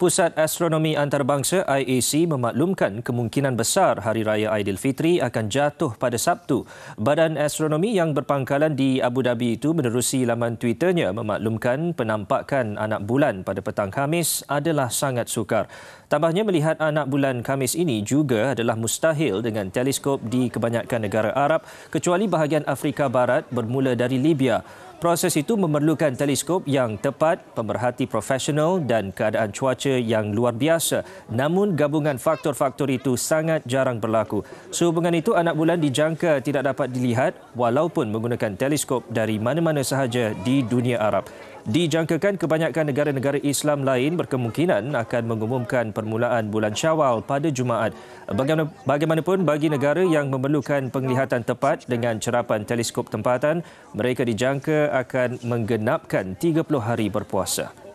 Pusat Astronomi Antarabangsa IAC memaklumkan kemungkinan besar Hari Raya Aidilfitri akan jatuh pada Sabtu. Badan Astronomi yang berpangkalan di Abu Dhabi itu menerusi laman Twitternya memaklumkan penampakan anak bulan pada petang Khamis adalah sangat sukar. Tambahnya melihat anak bulan Khamis ini juga adalah mustahil dengan teleskop di kebanyakan negara Arab kecuali bahagian Afrika Barat bermula dari Libya proses itu memerlukan teleskop yang tepat, pemerhati profesional dan keadaan cuaca yang luar biasa. Namun gabungan faktor-faktor itu sangat jarang berlaku. Sehubungan itu anak bulan dijangka tidak dapat dilihat walaupun menggunakan teleskop dari mana-mana sahaja di dunia Arab. Dijangkakan kebanyakan negara-negara Islam lain berkemungkinan akan mengumumkan permulaan bulan Syawal pada Jumaat. bagaimanapun bagi negara yang memerlukan penglihatan tepat dengan cerapan teleskop tempatan, mereka dijangka akan menggenapkan 30 hari berpuasa.